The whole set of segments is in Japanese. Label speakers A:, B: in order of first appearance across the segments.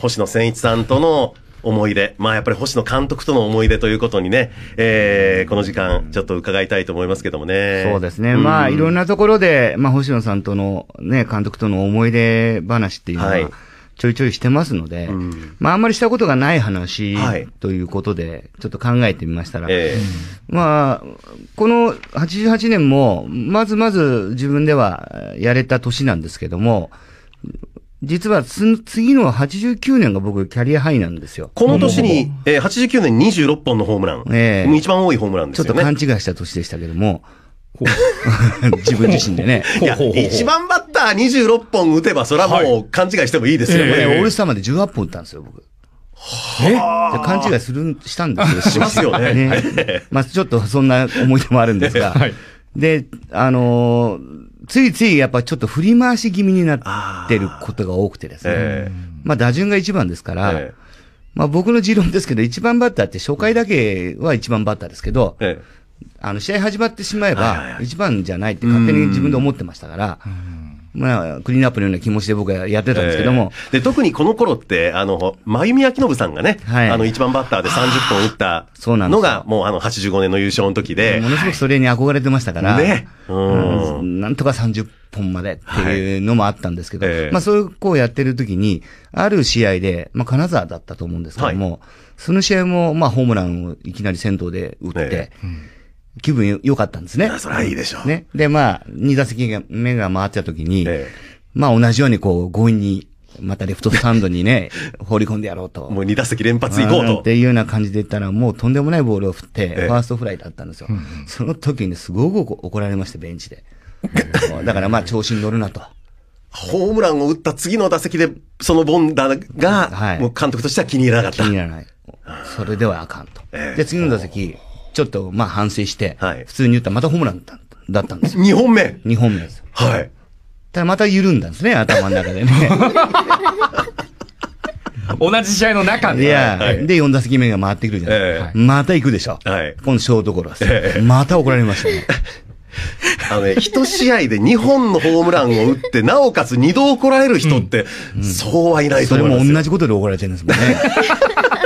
A: 星野千一さんとの思い出。まあやっぱり星野監督との思い出ということにね、えー、この時間ちょっと伺いたいと思いますけどもね。そうですね。うん、まあいろ
B: んなところで、まあ星野さんとのね、監督との思い出話っていうのは、はい、ちょいちょいしてますので、うん、まああんまりしたことがない話ということで、はい、ちょっと考えてみましたら、えー、まあ、この88年も、まずまず自分ではやれた年なんですけども、実は次の89年が僕、キャリアハイなんですよ。この年に、
A: えー、89年26本のホームラン。
B: ええー、一番多いホームランですよね。ちょっと勘違いした年でしたけども。自分自身でね。いや、一番
A: バッター26本打てば、それはもう勘違いしてもいいですよね。はいえー、オールス
B: ターまで18本打ったんですよ、僕。はえ。勘違いする、したんですよ。しますよね。ねまあちょっとそんな思い出もあるんですが。はい、で、あのーついついやっぱちょっと振り回し気味になってることが多くてですね。えー、まあ打順が一番ですから、えー、まあ僕の持論ですけど、一番バッターって初回だけは一番バッターですけど、えー、あの試合始まってしまえば、一番じゃないって勝手に自分で思ってましたから、まあ、クリーンアップのような気持ちで僕はやってたんですけども。
A: えー、で、特にこの頃って、あの、真由美明信さんがね、はい、あの、一番バッターで30本打ったのが、もうあの、
B: 85年の優勝の時で。ものすごくそれに憧れてましたから。ね。うん。なんとか30本までっていうのもあったんですけど、はいえー、まあ、そういう、こうやってる時に、ある試合で、まあ、金沢だったと思うんですけども、はい、その試合も、まあ、ホームランをいきなり先頭で打って、えーうん気分良かったんですね。それはいいでしょう。ね。で、まあ、2打席目が回ってた時に、ええ、まあ同じようにこう、強引に、またレフトスタンドにね、放り込んでやろうと。もう2打席連発行こうと。っていうような感じで言ったら、もうとんでもないボールを振って、え、ファーストフライだったんですよ。うんうん、その時にすごく怒られまして、ベンチで。だからまあ、調子に乗るなと。ホーム
A: ランを打った次の打席で、そのボンダが、
B: はい、もう監督としては気に入らなかった。気に入らない。それではあかんと。で、次の打席、ちょっと、まあ反省して、はい、普通に言ったらまたホームランだったんですよ。2本目 ?2 本目です。はい。ただまた緩んだんですね、頭の中でね。同じ試合の中で。いや、はい、で、4打席目が回ってくるじゃないですか。はい、また行くでしょ。はい、今度、ショートゴロです、えまた怒られましたね。あのね、一試合で2本
A: のホームランを打って、なおかつ2度怒られる人って、うんうん、そうはいないと思いますそれも
B: 同じことで怒られてるんですもんね。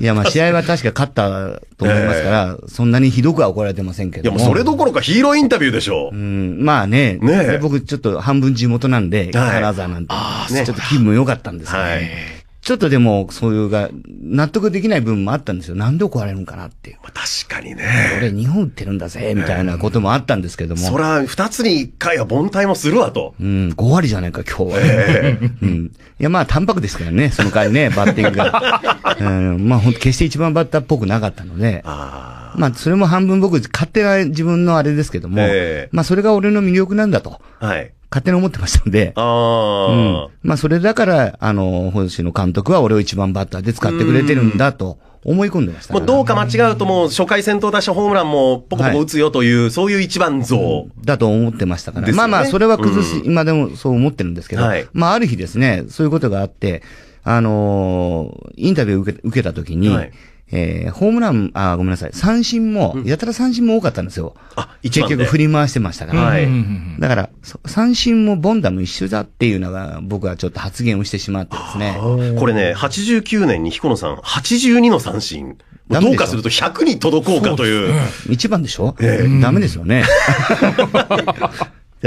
B: いや、まあ試合は確か勝ったと思いますから、そんなにひどくは怒られてませんけども。いや、もうそれど
A: ころかヒーローインタビューでしょう。う
B: ん、まあね、ね僕ちょっと半分地元なんで、金沢なんて、ちょっと気分も良かったんですけど、ね。ちょっとでも、そういうが、納得できない部分もあったんですよ。なんで怒られるんかなっていう。まあ、確かにね。俺、日本売ってるんだぜ、みたいなこともあったんですけども。そら、
A: 二つに一回は凡退もするわと。
B: うん、5割じゃないか、今日は。えー、うん。いや、まあ、淡白ですからね、その回ね、バッティングが。うん、まあ、ほんと、決して一番バッターっぽくなかったので。あまあ、それも半分僕、勝手な自分のあれですけども、えー、まあ、それが俺の魅力なんだと。はい。勝手に思ってましたので。
A: あうん。
B: まあ、それだから、あの、本州の監督は俺を一番バッターで使ってくれてるんだと。思い込んでました、ね、もう
A: どうか間違うともう初回先頭打者ホームランもポコポコ打つよという、はい、そういう一番像。
B: だと思ってましたから。ね、まあまあ、それは崩し、うん、今でもそう思ってるんですけど、はい、まあある日ですね、そういうことがあって、あのー、インタビュー受け受けた時に、はいえー、ホームラン、あ、ごめんなさい、三振も、やたら三振も多かったんですよ。あ、一結局振り回してましたから。はい。だから、三振もボンダも一緒だっていうのが、僕はちょっと発言をしてしまってですね。こ
A: れね、89年に彦野さん、82の三振。どうかすると100に届こうかという。うね、
B: 一番でしょ、えー、ダメですよね。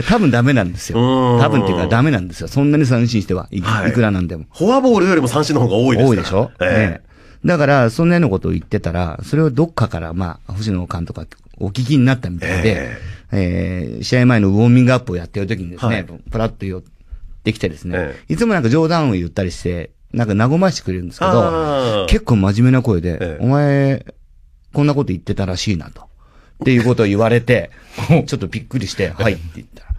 B: 多分ダメなんですよ。多分っていうかダメなんですよ。そんなに三振しては、いい、くらなんでも。フ
A: ォアボールよりも三振の方が多いですから多いでしょ、えー、
B: ねだから、そんなようなことを言ってたら、それをどっかから、まあ、星野監督がお聞きになったみたいで、えー、えー、試合前のウォーミングアップをやってる時にですね、はい、パラッと寄ってきてですね、えー、いつもなんか冗談を言ったりして、なんか和ましてくれるんですけど、結構真面目な声で、えー、お前、こんなこと言ってたらしいなと。っていうことを言われて、ちょっとびっくりして、はいって言ったら、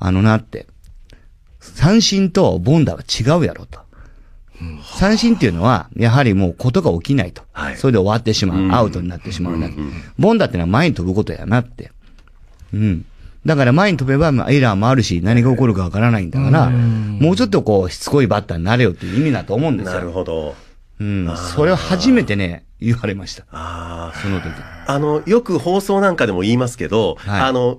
B: あのなって、三振とボンダは違うやろと。三振っていうのは、やはりもうことが起きないと。はい、それで終わってしまう。アウトになってしまうな。ボンダってのは前に飛ぶことやなって。うん。だから前に飛べばエラーもあるし、何が起こるかわからないんだから、もうちょっとこう、しつこいバッターになれよっていう意味だと思うんですよ。なるほど。うん。それを初めてね、言われました。ああ。
A: その時。あの、よく放送なんかでも言いますけど、はい、あの、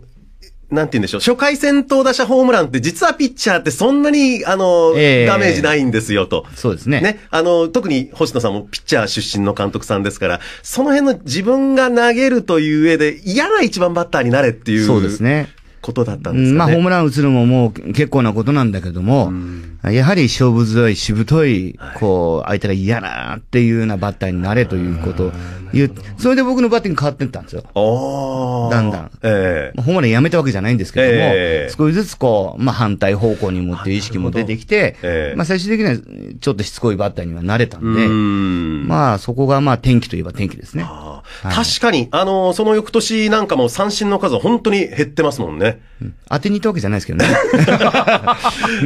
A: なんて言うんでしょう、初回戦闘打者ホームランって、実はピッチャーってそんなに、あの、えー、ダメージないんですよと。そうですね。ね。あの、特に星野さんもピッチャー出身の監督さんですから、その辺の自分が投げるという上で、嫌な一番バッターになれっていう。そうですね。ことだったんですね。まあ、ホー
B: ムラン打つのももう結構なことなんだけども、やはり勝負強い、しぶとい、こう、相手が嫌なっていうようなバッターになれということを言う。それで僕のバッティング変わってったんですよ。だんだん。ええー、ホームランやめたわけじゃないんですけども、えー、少しずつこう、まあ、反対方向に持って意識も出てきて、えー、まあ、最終的にはちょっとしつこいバッターにはなれたんで、んまあ、そこがまあ、天気といえば天気ですね。あ
A: 確かに、あのー、その翌年なんかも三振の数は本当に減ってますもんね。うん、当て
B: にいったわけじゃないですけどね。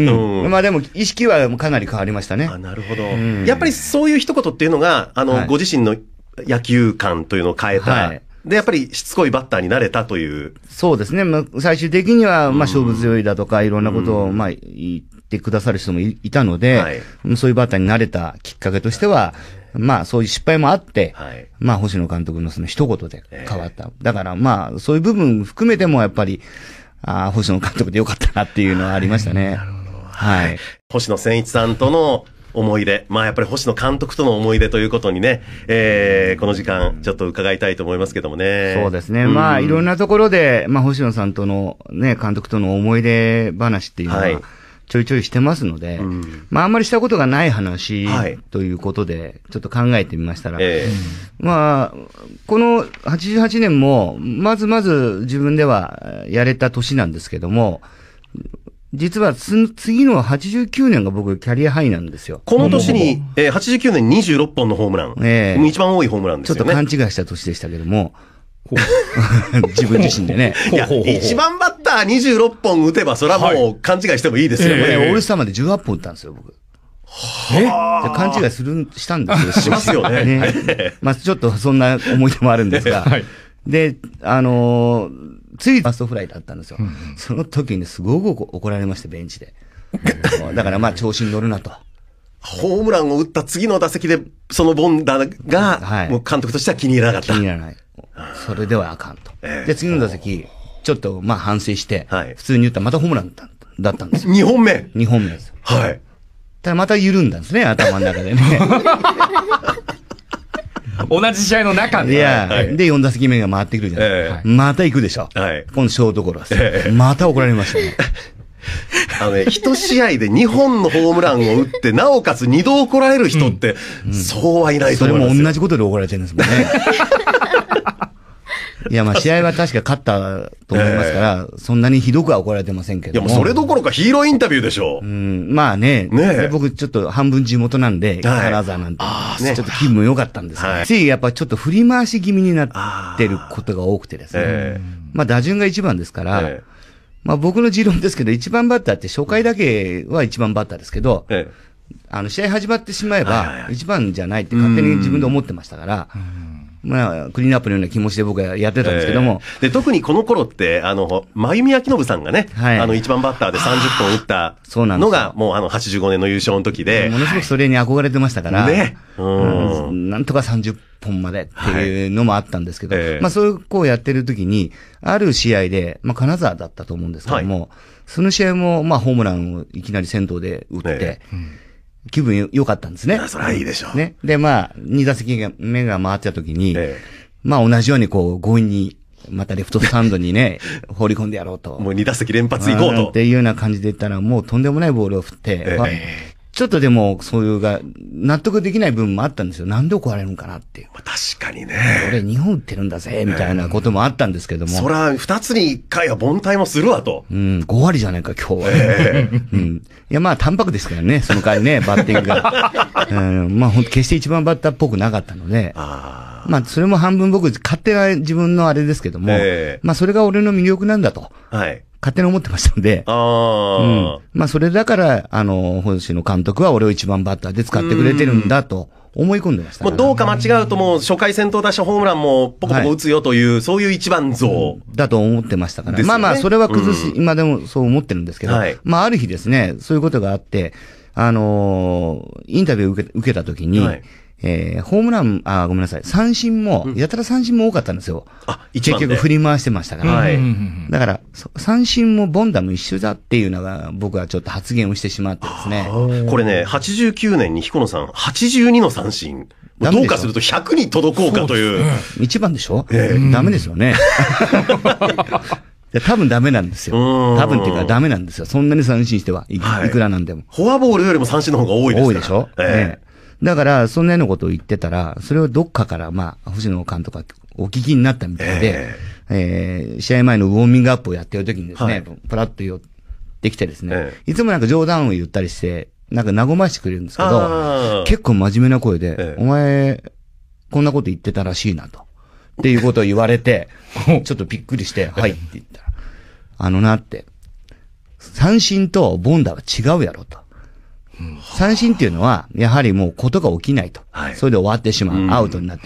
B: まあでも、意識はかなり変わりましたね。あな
A: るほど、や
B: っぱりそういう一言っていうのが、あの、はい、
A: ご自身の野球観というのを変えた、はいで、やっぱりしつこいバッターになれたという。
B: そうですね。まあ、最終的には、まあ、勝負強いだとか、いろんなことを、まあ、言ってくださる人もいたので、はい、そういうバッターになれたきっかけとしては、まあそういう失敗もあって、はい、まあ星野監督のその一言で変わった。だからまあそういう部分含めてもやっぱり、ああ、星野監督でよかったなっていうのはありましたね。なるほど。はい。星野千一さんとの
A: 思い出。まあやっぱり星野監督との思い出ということにね、えー、この時間ちょっと伺いたいと思いますけどもね。そうですね。まあいろん
B: なところで、まあ星野さんとのね、監督との思い出話っていうのは、はいちょいちょいしてますので、うん、まああんまりしたことがない話ということで、ちょっと考えてみましたら、えー、まあ、この88年も、まずまず自分ではやれた年なんですけども、実は次の89年が僕、キャリアハイなんですよ。この年に、
A: えー、89年26本のホームラン、
B: えー、一番多いホームランですね。ちょっと勘違いした年でしたけども、自分自身でね。いや、1番
A: バッター26本打てば、それはもう勘違いしてもいいですよね。オールス
B: ターまで18本打ったんですよ、僕。え勘違いする、したんですよ。しますよね。ね まあちょっとそんな思い出もあるんですが。はい、で、あのついファーストフライだったんですよ。その時にすごく怒られまして、ベンチで。だからまあ調子に乗るなと。
A: ホームランを打った次の打席で、そのボンダが、はい、もう監督としては気に入らなかった。気に入
B: らない。それではあかんと。えー、で、次の打席、ちょっとまあ反省して、はい、普通に打ったらまたホームランだったんですよ。2本目 ?2 本目です。はい。ただまた緩んだんですね、頭の中でね。同じ試合の中で。いや、はい、で、4打席目が回ってくるじゃないですか。また行くでしょ。はい、このショートゴロまた怒られましたね。あのね、一試合で2本のホームランを打って、なおかつ2度怒られる人って、うん、そうはいないと思いますそれも同じことで怒られてるんですもんね。いや、まあ、試合は確か勝ったと思いますから、そんなにひどくは怒られてませんけどいや、もうそれどこ
A: ろかヒーローインタビューでしょう。
B: ん、まあね、ね僕ちょっと半分地元なんで、金沢なんて、ね、ちょっと気分も良かったんですけど、ついやっぱちょっと振り回し気味になってることが多くてですね。えまあ、打順が一番ですから、まあ僕の持論ですけど、一番バッターって初回だけは一番バッターですけど、ええ、あの試合始まってしまえば、一番じゃないって勝手に自分で思ってましたから、まあ、クリーンアップのような気持ちで僕はやってたんですけども。
A: えー、で、特にこの頃って、あの、真やき明信さんがね、はい、あの、1番バッターで30本打ったのが、もうあの、85年の優勝の時で。も
B: のすごくそれに憧れてましたから。ね。うん、うん。なんとか30本までっていうのもあったんですけど、はいえー、まあ、そういうこうやってる時に、ある試合で、まあ、金沢だったと思うんですけども、はい、その試合も、まあ、ホームランをいきなり先頭で打って、えーうん気分良かったんですね。それはいいでしょう。ね。で、まあ、二打席目が回った時に、ええ、まあ同じようにこう、強引に、またレフトスタンドにね、放り込んでやろうと。もう二打席連発行こうと。っていうような感じで言ったら、もうとんでもないボールを振って、ええ、ちょっとでも、そういうが、納得できない部分もあったんですよ。なんで怒られるんかなっていう。確かにね。俺、日本売ってるんだぜ、みたいなこともあったんですけども。そ
A: ら、二つに一回は凡退もするわと。
B: うん、5割じゃないか、今日は。えー、うん。いや、まあ、淡白ですからね、その回ね、バッティングが。うん、まあ、ほんと、決して一番バッターっぽくなかったので。あまあ、それも半分僕、勝手な自分のあれですけども、えー、まあ、それが俺の魅力なんだと。はい。勝手に思ってましたので、
A: あ
B: うん、まあそれだから、あの、星野監督は俺を一番バッターで使ってくれてるんだと。思い込んでました、
A: ね、もうどうか間違うともう初回先頭出したホームランもポコポコ打つよという、はい、そういう一番像。
B: だと思ってましたから。ね、まあまあ、それは崩し、うん、今でもそう思ってるんですけど、はい、まあある日ですね、そういうことがあって、あのー、インタビューを受け受けた時に、はいえー、ホームラン、あ、ごめんなさい、三振も、やたら三振も多かったんですよ。あ、一結局振り回してましたから。はい。だから、三振もボンダも一緒だっていうのが、僕はちょっと発言をしてしまってですね。これね、
A: 89年に彦野さん、82の三振。どうかすると100に届こうかという。うね、一番で
B: しょ、えー、ダメですよね。多分ダメなんですよ。多分っていうかダメなんですよ。そんなに三振してはい,、くらなんでも、
A: フォアボールよりも三振の方が多いです多いで
B: しょ、ええだから、そんなようなことを言ってたら、それをどっかから、まあ、星野監督がお聞きになったみたいで、えー、えー、試合前のウォーミングアップをやってる時にですね、はい、プラッと寄ってきてですね、えー、いつもなんか冗談を言ったりして、なんか和ましてくれるんですけど、結構真面目な声で、えー、お前、こんなこと言ってたらしいなと。っていうことを言われて、ちょっとびっくりして、はいって言ったら、あのなって、三振とボンダは違うやろと。三振っていうのは、やはりもうことが起きないと。はい、それで終わってしまう。アウトになって。